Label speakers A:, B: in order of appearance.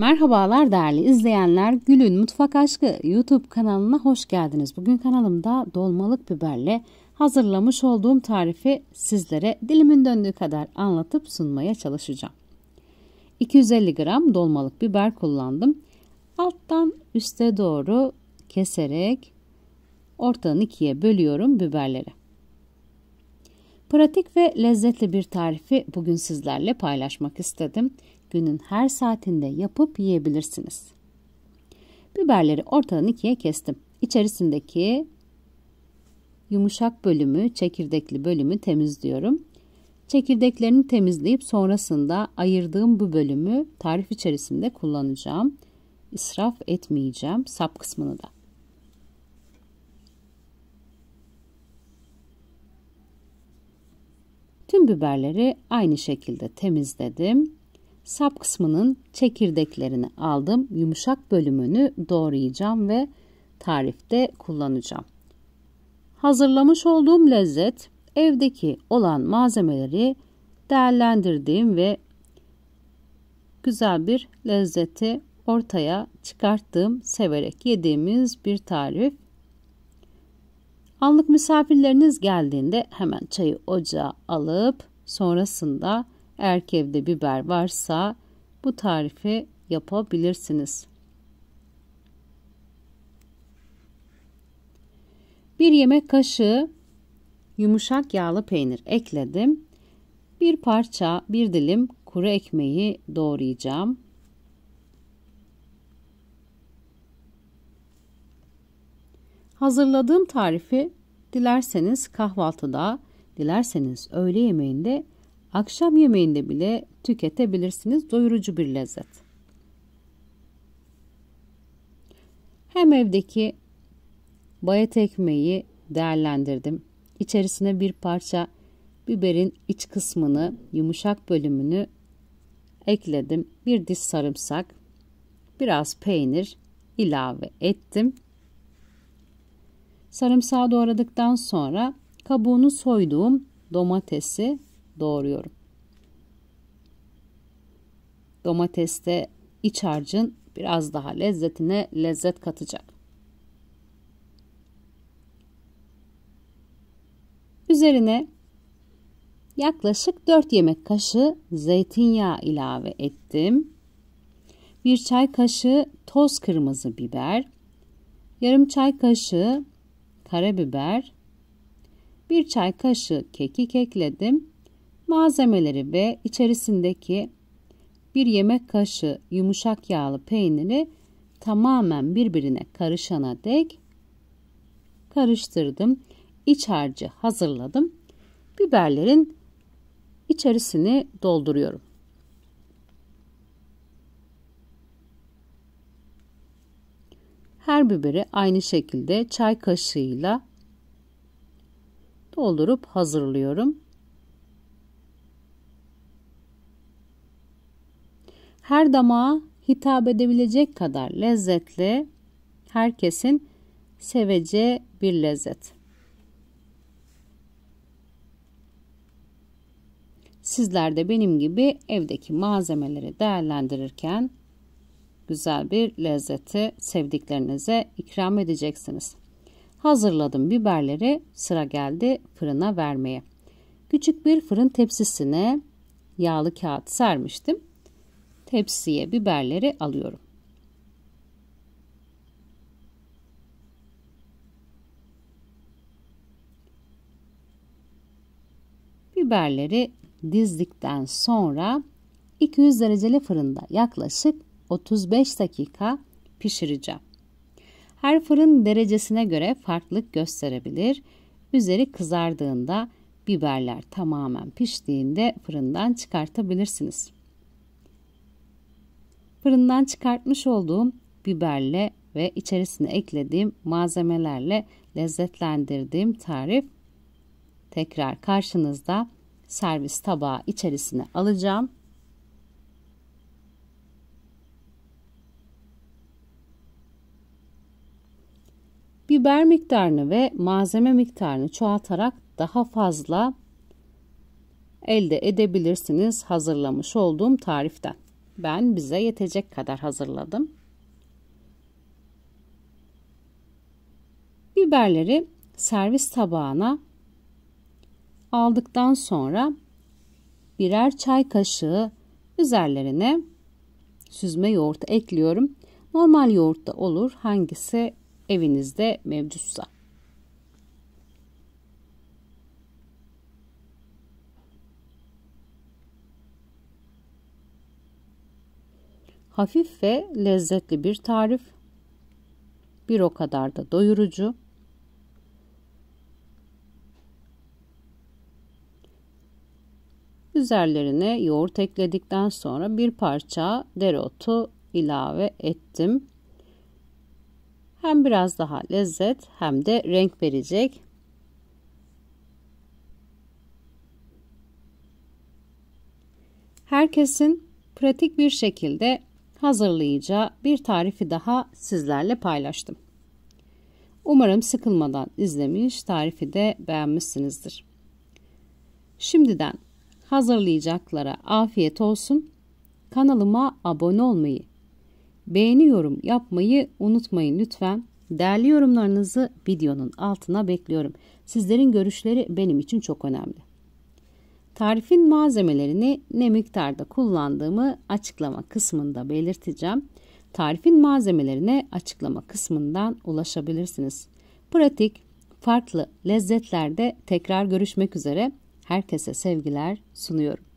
A: Merhabalar değerli izleyenler, Gül'ün Mutfak Aşkı YouTube kanalına hoş geldiniz. Bugün kanalımda dolmalık biberle hazırlamış olduğum tarifi sizlere dilimin döndüğü kadar anlatıp sunmaya çalışacağım. 250 gram dolmalık biber kullandım. Alttan üste doğru keserek ortadan ikiye bölüyorum biberleri. Pratik ve lezzetli bir tarifi bugün sizlerle paylaşmak istedim günün her saatinde yapıp yiyebilirsiniz. Biberleri ortadan ikiye kestim. İçerisindeki yumuşak bölümü, çekirdekli bölümü temizliyorum. Çekirdeklerini temizleyip sonrasında ayırdığım bu bölümü tarif içerisinde kullanacağım. İsraf etmeyeceğim sap kısmını da. Tüm biberleri aynı şekilde temizledim. Sap kısmının çekirdeklerini aldım. Yumuşak bölümünü doğrayacağım ve tarifte kullanacağım. Hazırlamış olduğum lezzet evdeki olan malzemeleri değerlendirdiğim ve güzel bir lezzeti ortaya çıkarttığım, severek yediğimiz bir tarif. Anlık misafirleriniz geldiğinde hemen çayı ocağa alıp sonrasında Erkevde biber varsa bu tarifi yapabilirsiniz. Bir yemek kaşığı yumuşak yağlı peynir ekledim. Bir parça, bir dilim kuru ekmeği doğrayacağım. Hazırladığım tarifi dilerseniz kahvaltıda, dilerseniz öğle yemeğinde Akşam yemeğinde bile tüketebilirsiniz. Doyurucu bir lezzet. Hem evdeki bayat ekmeği değerlendirdim. İçerisine bir parça biberin iç kısmını, yumuşak bölümünü ekledim. Bir diş sarımsak, biraz peynir ilave ettim. Sarımsağı doğradıktan sonra kabuğunu soyduğum domatesi doğruyorum. Domateste iç harcın biraz daha lezzetine lezzet katacak. Üzerine yaklaşık 4 yemek kaşığı zeytinyağı ilave ettim. 1 çay kaşığı toz kırmızı biber, yarım çay kaşığı karabiber, 1 çay kaşığı kekik ekledim malzemeleri ve içerisindeki bir yemek kaşığı yumuşak yağlı peyniri tamamen birbirine karışana dek karıştırdım. İç harcı hazırladım. Biberlerin içerisini dolduruyorum. Her biberi aynı şekilde çay kaşığıyla doldurup hazırlıyorum. her damağa hitap edebilecek kadar lezzetli, herkesin seveceği bir lezzet. Sizler de benim gibi evdeki malzemeleri değerlendirirken güzel bir lezzeti sevdiklerinize ikram edeceksiniz. Hazırladım biberleri, sıra geldi fırına vermeye. Küçük bir fırın tepsisine yağlı kağıt sermiştim. Tepsiye biberleri alıyorum. Biberleri dizdikten sonra 200 dereceli fırında yaklaşık 35 dakika pişireceğim. Her fırın derecesine göre farklılık gösterebilir. Üzeri kızardığında biberler tamamen piştiğinde fırından çıkartabilirsiniz. Fırından çıkartmış olduğum biberle ve içerisine eklediğim malzemelerle lezzetlendirdiğim tarif tekrar karşınızda servis tabağı içerisine alacağım. Biber miktarını ve malzeme miktarını çoğaltarak daha fazla elde edebilirsiniz hazırlamış olduğum tariften. Ben bize yetecek kadar hazırladım. Biberleri servis tabağına aldıktan sonra birer çay kaşığı üzerlerine süzme yoğurt ekliyorum. Normal yoğurt da olur hangisi evinizde mevcutsa. Hafif ve lezzetli bir tarif. Bir o kadar da doyurucu. Üzerlerine yoğurt ekledikten sonra bir parça dereotu ilave ettim. Hem biraz daha lezzet hem de renk verecek. Herkesin pratik bir şekilde hazırlayacağı bir tarifi daha sizlerle paylaştım. Umarım sıkılmadan izlemiş, tarifi de beğenmişsinizdir. Şimdiden hazırlayacaklara afiyet olsun. Kanalıma abone olmayı, beğeni yorum yapmayı unutmayın lütfen. Değerli yorumlarınızı videonun altına bekliyorum. Sizlerin görüşleri benim için çok önemli. Tarifin malzemelerini ne miktarda kullandığımı açıklama kısmında belirteceğim. Tarifin malzemelerine açıklama kısmından ulaşabilirsiniz. Pratik, farklı lezzetlerde tekrar görüşmek üzere. Herkese sevgiler sunuyorum.